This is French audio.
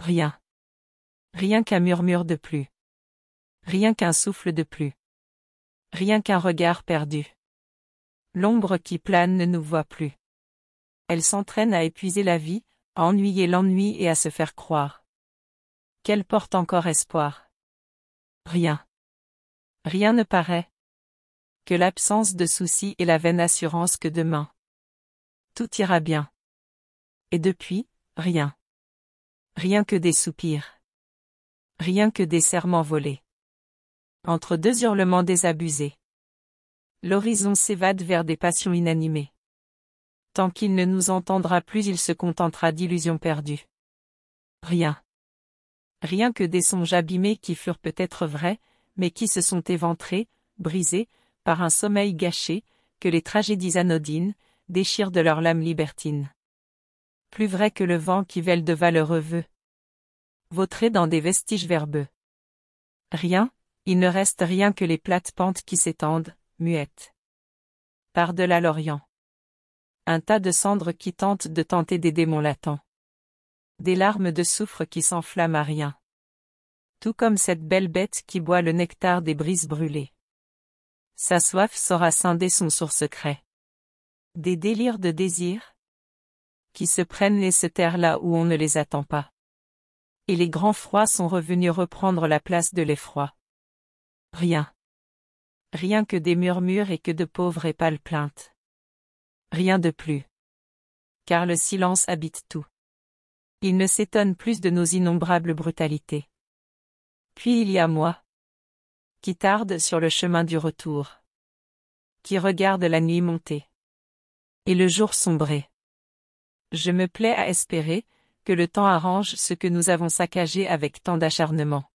Rien. Rien qu'un murmure de plus. Rien qu'un souffle de plus. Rien qu'un regard perdu. L'ombre qui plane ne nous voit plus. Elle s'entraîne à épuiser la vie, à ennuyer l'ennui et à se faire croire. Qu'elle porte encore espoir. Rien. Rien ne paraît. Que l'absence de soucis et la vaine assurance que demain. Tout ira bien. Et depuis, rien. Rien que des soupirs. Rien que des serments volés. Entre deux hurlements désabusés. L'horizon s'évade vers des passions inanimées. Tant qu'il ne nous entendra plus, il se contentera d'illusions perdues. Rien. Rien que des songes abîmés qui furent peut-être vrais, mais qui se sont éventrés, brisés, par un sommeil gâché, que les tragédies anodines, déchirent de leur lame libertine plus vrai que le vent qui vèle de valeureux vœux. Vautré dans des vestiges verbeux. Rien, il ne reste rien que les plates pentes qui s'étendent, muettes. Par-delà l'Orient. Un tas de cendres qui tentent de tenter des démons latents. Des larmes de soufre qui s'enflamment à rien. Tout comme cette belle bête qui boit le nectar des brises brûlées. Sa soif saura scinder son source secret. Des délires de désir, qui se prennent et se tairent là où on ne les attend pas. Et les grands froids sont revenus reprendre la place de l'effroi. Rien. Rien que des murmures et que de pauvres et pâles plaintes. Rien de plus. Car le silence habite tout. Il ne s'étonne plus de nos innombrables brutalités. Puis il y a moi. Qui tarde sur le chemin du retour. Qui regarde la nuit monter. Et le jour sombrer. Je me plais à espérer, que le temps arrange ce que nous avons saccagé avec tant d'acharnement.